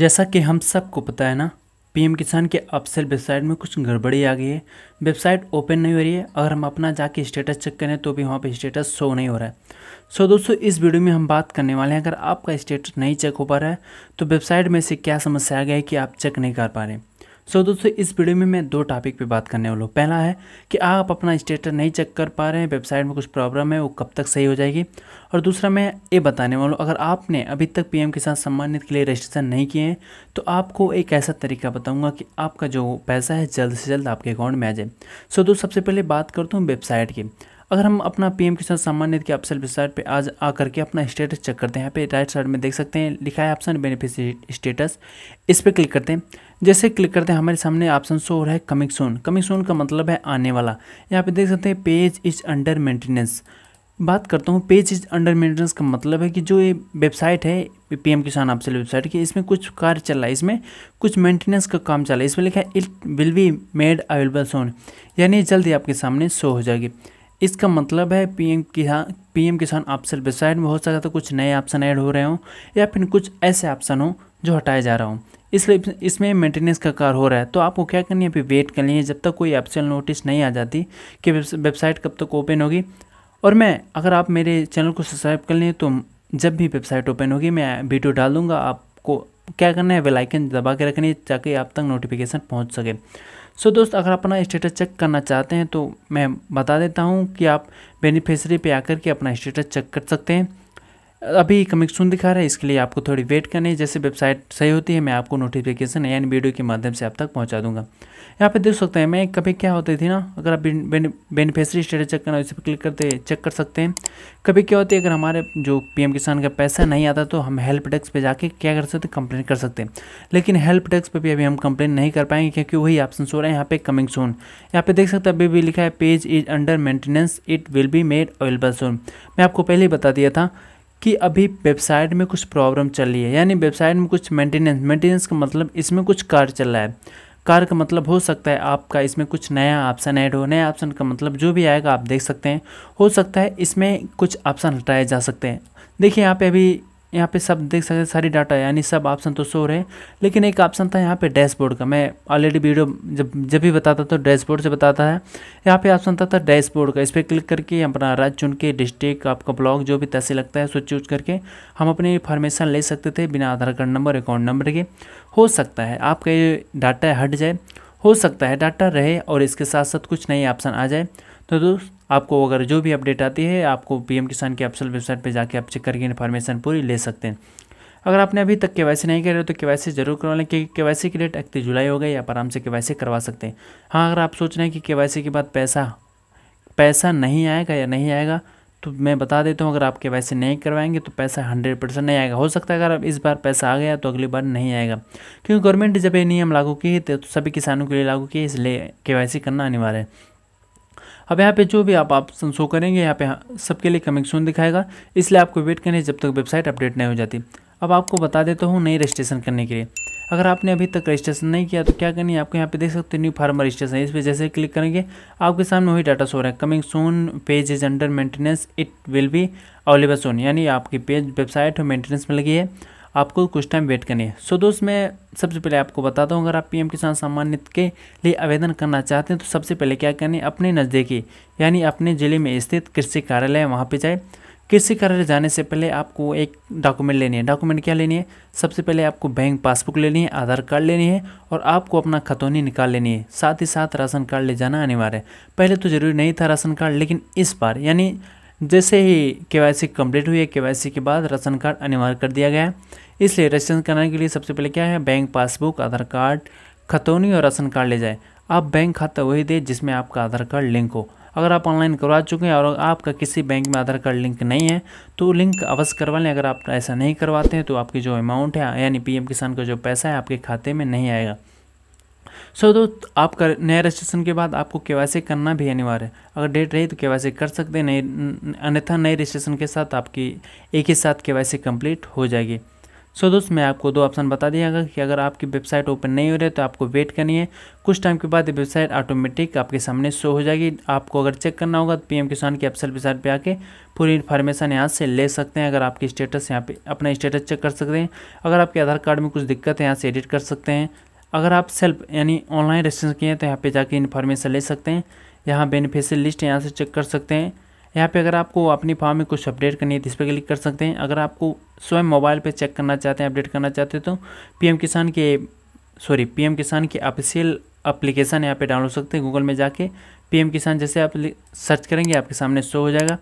जैसा कि हम सबको पता है ना पीएम किसान के अपसेल वेबसाइट में कुछ गड़बड़ी आ गई है वेबसाइट ओपन नहीं हो रही है अगर हम अपना जाके स्टेटस चेक करें तो भी वहाँ पे स्टेटस शो नहीं हो रहा है सो so, दोस्तों इस वीडियो में हम बात करने वाले हैं अगर आपका स्टेटस नहीं चेक हो पा रहा है तो वेबसाइट में से क्या समस्या आ गया है कि आप चेक नहीं कर पा रहे सो so, दोस्तों इस वीडियो में मैं दो टॉपिक पे बात करने वाला हूँ पहला है कि आप अपना स्टेटस नहीं चेक कर पा रहे हैं वेबसाइट में कुछ प्रॉब्लम है वो कब तक सही हो जाएगी और दूसरा मैं ये बताने वाला हूँ अगर आपने अभी तक पीएम किसान साथ सम्मानित के लिए रजिस्ट्रेशन नहीं किए हैं तो आपको एक ऐसा तरीका बताऊँगा कि आपका जो पैसा है जल्द से जल्द आपके अकाउंट में आ जाए सो so, दोस्तों सबसे पहले बात करता हूँ वेबसाइट की अगर हम अपना पीएम किसान सम्मान निधि के ऑप्शन वेबसाइट पे आज आ करके अपना स्टेटस चेक करते हैं यहाँ पे राइट साइड में देख सकते हैं लिखा है ऑप्शन बेनिफिशियरी स्टेटस इस पर क्लिक करते हैं जैसे क्लिक करते हैं हमारे सामने ऑप्शन शो हो रहा है कमिंग सोन कमिंग सोन का मतलब है आने वाला यहाँ पे देख सकते हैं पेज इज अंडर मेंटेनेंस बात करता हूँ पेज इज अंडर मेंटेनेंस का मतलब है कि जो ये वेबसाइट है पीएम किसान आपसे वेबसाइट की इसमें कुछ कार्य चल रहा है इसमें कुछ मेंटेनेंस का काम चल रहा है इसमें लिखा है it will be made available soon यानी जल्दी आपके सामने शो हो जाएगी इसका मतलब है पीएम किसान पीएम किसान ऑप्शन वेबसाइट में हो सकता है तो कुछ नए ऑप्शन ऐड हो रहे हों या फिर कुछ ऐसे ऑप्शन हों जो हटाया जा रहा हूँ इसलिए इसमें मेंटेनेंस का कार्य हो रहा है तो आपको क्या करनी है अभी वेट करनी है जब तक कोई एप्सल नोटिस नहीं आ जाती कि वेबसाइट कब तक ओपन होगी और मैं अगर आप मेरे चैनल को सब्सक्राइब कर लें तो जब भी वेबसाइट ओपन होगी मैं वीडियो डाल दूँगा आपको क्या करना है वेलाइकन दबा के रखनी है ताकि आप तक नोटिफिकेशन पहुँच सके सो so, दोस्त अगर अपना स्टेटस चेक करना चाहते हैं तो मैं बता देता हूं कि आप बेनिफिशरी पे आकर के अपना स्टेटस चेक कर सकते हैं अभी कमिक सुन दिखा रहा है इसके लिए आपको थोड़ी वेट करनी है जैसे वेबसाइट सही होती है मैं आपको नोटिफिकेशन यानी वीडियो के माध्यम से आप तक पहुंचा दूंगा यहाँ पे देख सकते हैं मैं कभी क्या होती थी ना अगर आप बेनिफिशरी स्टेटस चेक करना उसे पर क्लिक करते चेक कर सकते हैं कभी क्या होती है अगर हमारे जो पी किसान का पैसा नहीं आता तो हम हेल्प डेस्क पर जाके क्या कर सकते कंप्लेन कर सकते हैं लेकिन हेल्प डेस्क पर भी अभी हम कंप्लेन नहीं कर पाएंगे क्योंकि वही ऑप्शन हो रहे हैं यहाँ पे कमिंग सोन यहाँ पे देख सकते हैं अभी भी लिखा है page is under maintenance it will be made available soon मैं आपको पहले ही बता दिया था कि अभी वेबसाइट में कुछ प्रॉब्लम चल रही है यानी वेबसाइट में कुछ मेंटेनेंस मेंटेनेंस का मतलब इसमें कुछ कार्य चल रहा है कार्य का मतलब हो सकता है आपका इसमें कुछ नया ऑप्शन ऐड हो नया ऑप्शन का मतलब जो भी आएगा आप देख सकते हैं हो सकता है इसमें कुछ ऑप्शन हटाए जा सकते हैं देखिए यहाँ पे अभी यहाँ पे सब देख सकते हैं सारी डाटा यानी सब ऑप्शन तो सो रहे लेकिन एक ऑप्शन था यहाँ पे डैशबोर्ड का मैं ऑलरेडी वीडियो जब जब भी बताता तो डैशबोर्ड से बताता है यहाँ पे ऑप्शन था, था डैशबोर्ड का इस पर क्लिक करके अपना राज्य चुन के डिस्ट्रिक्ट आपका ब्लॉक जो भी तहसील लगता है उसको चूज करके हम अपनी इन्फॉर्मेशन ले सकते थे बिना Aadhaar card number account number के हो सकता है आपका ये डाटा हट जाए हो सकता है डाटा रहे और इसके साथ साथ कुछ नए ऑप्शन आ जाए तो दोस्त आपको अगर जो भी अपडेट आती है आपको पीएम किसान की अपसल वेबसाइट पर जाके आप चेक करके इन्फॉर्मेशन पूरी ले सकते हैं अगर आपने अभी तक के वैसे नहीं करे तो के जरूर करवा लें क्योंकि के की डेट इकतीस जुलाई हो गई आप आराम से के करवा सकते हैं हाँ अगर आप सोच रहे हैं कि के के बाद पैसा पैसा नहीं आएगा या नहीं आएगा तो मैं बता देता हूँ अगर आप के वैसे नहीं करवाएंगे तो पैसा हंड्रेड परसेंट नहीं आएगा हो सकता है अगर आप इस बार पैसा आ गया तो अगली बार नहीं आएगा क्योंकि गवर्नमेंट जब ये नियम लागू किए तो सभी किसानों के लिए लागू किए इसलिए के करना अनिवार्य है अब यहाँ पे जो भी आप ऑप्शन शो करेंगे यहाँ पे सबके लिए कमिंग सून दिखाएगा इसलिए आपको वेट करनी है जब तक वेबसाइट अपडेट नहीं हो जाती अब आपको बता देता हूँ नई रजिस्ट्रेशन करने के लिए अगर आपने अभी तक रजिस्ट्रेशन नहीं किया तो क्या करनी है आपको यहाँ पे देख सकते हैं न्यू फार्मर रजिस्ट्रेशन इस पर जैसे क्लिक करेंगे आपके सामने वही डाटा सो रहा है coming soon page is under maintenance it will be available soon यानी आपकी पेज वेबसाइट और मेंटेनेंस में लगी है आपको कुछ टाइम वेट करनी है सो दोस्त मैं सबसे पहले आपको बताता हूँ अगर आप पीएम किसान सम्मान निधि के लिए आवेदन करना चाहते हैं तो सबसे पहले क्या करें अपने नज़दीकी यानी अपने ज़िले में स्थित कृषि कार्यालय वहाँ पर जाए कृषि कार्यालय जाने से पहले आपको एक डॉक्यूमेंट लेनी है डॉक्यूमेंट क्या लेनी है सबसे पहले आपको बैंक पासबुक लेनी है आधार कार्ड लेनी है और आपको अपना खतौनी निकाल लेनी है साथ ही साथ राशन कार्ड ले जाना अनिवार्य है पहले तो ज़रूरी नहीं था राशन कार्ड लेकिन इस बार यानी जैसे ही के वाई सी कम्प्लीट हुई है के वाई सी के बाद राशन कार्ड अनिवार्य कर दिया गया है इसलिए रजिस्ट्रेशन कराने के लिए सबसे पहले क्या है बैंक पासबुक आधार कार्ड खतौनी और राशन कार्ड ले जाए आप बैंक खाता वही दें जिसमें आपका आधार कार्ड लिंक हो अगर आप ऑनलाइन करवा चुके हैं और आपका किसी बैंक में आधार कार्ड लिंक नहीं है तो लिंक अवश्य करवा लें अगर आप ऐसा नहीं करवाते हैं तो आपकी जो अमाउंट है यानी पीएम किसान का जो पैसा है आपके खाते में नहीं आएगा सो तो आप कर नया रजिस्ट्रेशन के बाद आपको के करना भी अनिवार्य है अगर डेट रही तो के कर सकते हैं नई अन्यथा नए रजिस्ट्रेशन के साथ आपकी एक ही साथ के कंप्लीट हो जाएगी सो so, दोस्त मैं आपको दो ऑप्शन बता दिया कि अगर आपकी वेबसाइट ओपन नहीं हो रही है तो आपको वेट करनी है कुछ टाइम के बाद वेबसाइट ऑटोमेटिक आपके सामने शो हो जाएगी आपको अगर चेक करना होगा तो पीएम किसान की वेबसाइट वेबसाइट पे आके पूरी इन्फॉर्मेशन यहाँ से ले सकते हैं अगर आपकी स्टेटस यहाँ पे अपना स्टेटस चेक कर सकते हैं अगर आपके आधार कार्ड में कुछ दिक्कत है यहाँ से एडिट कर सकते हैं अगर आप सेल्फ यानी ऑनलाइन रजिस्ट्रेशन किए हैं तो यहाँ पे जाके इन्फॉर्मेशन ले सकते हैं यहाँ बेनिफिशियल लिस्ट यहाँ से चेक कर सकते हैं यहाँ पे अगर आपको अपनी फॉर्म में कुछ अपडेट करनी है तो इस पर क्लिक कर सकते हैं अगर आपको स्वयं मोबाइल पे चेक करना चाहते हैं अपडेट करना चाहते हैं तो पीएम किसान के सॉरी पीएम किसान के ऑफिशियल अप्लीकेशन यहाँ पे डाउनलोड सकते हैं गूगल में जाके पीएम किसान जैसे आप सर्च करेंगे आपके सामने शो हो जाएगा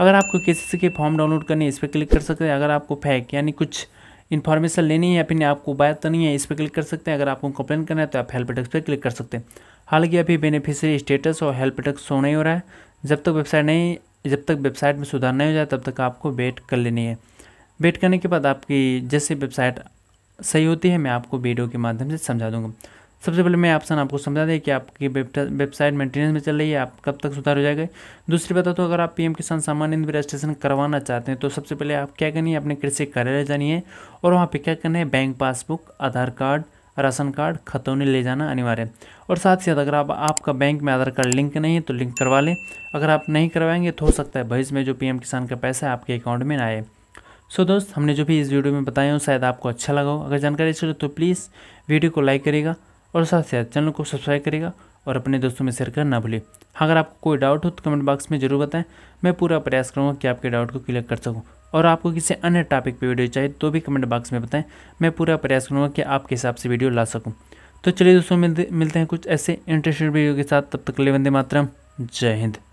अगर आपको किसी के फॉर्म डाउनलोड करनी है इस पर क्लिक कर सकते हैं अगर आपको फैक यानी कुछ इन्फॉर्मेशन लेनी है अपने आपको बात तो नहीं है इस पर क्लिक कर सकते हैं अगर आपको कंप्लेन करना है तो आप हेल्प डेस्क पर क्लिक कर सकते हैं हालांकि अभी बेनिफिशियरी स्टेटस और हेल्प डेस्क शो नहीं हो रहा है जब तक वेबसाइट नहीं जब तक वेबसाइट में सुधार नहीं हो जाए तब तक आपको वेट कर लेनी है वेट करने के बाद आपकी जैसे वेबसाइट सही होती है मैं आपको वीडियो के माध्यम से समझा दूँगा सबसे पहले मैं ऑप्शन आपको समझा दें कि आपकी वेबसाइट मेंटेनेंस में चल रही है आप कब तक सुधार हो जाएगा दूसरी बात तो अगर आप पीएम किसान सामान्य रजिस्ट्रेशन करवाना चाहते हैं तो सबसे पहले आप क्या करनी है अपने कृषि कार्यालय जानी है और वहाँ पर क्या करना है bank passbook Aadhaar card ration card खतौनी ले जाना अनिवार्य और साथ ही साथ अगर आप आपका बैंक में आधार कार्ड लिंक नहीं है तो लिंक करवा लें अगर आप नहीं करवाएंगे तो हो सकता है भविष्य में जो पीएम किसान का पैसा है आपके अकाउंट में आए सो दोस्त हमने जो भी इस वीडियो में बताया हो शायद आपको अच्छा लगा हो अगर जानकारी अच्छी तो प्लीज़ वीडियो को लाइक करेगा और साथ ही साथ चैनल को सब्सक्राइब करेगा और अपने दोस्तों में शेयर करना भूलें हाँ अगर आपको कोई डाउट हो तो कमेंट बॉक्स में ज़रूर बताएं मैं पूरा प्रयास करूँगा कि आपके डाउट को क्लियर कर सकूँ और आपको किसी अन्य टॉपिक पर वीडियो चाहिए तो भी कमेंट बॉक्स में बताएं मैं पूरा प्रयास करूँगा कि आपके हिसाब से वीडियो ला सकूँ तो चलिए दोस्तों मिलते मिलते हैं कुछ ऐसे इंटरेस्टेड वीडियो के साथ तब तक ले वंदे मातरम जय हिंद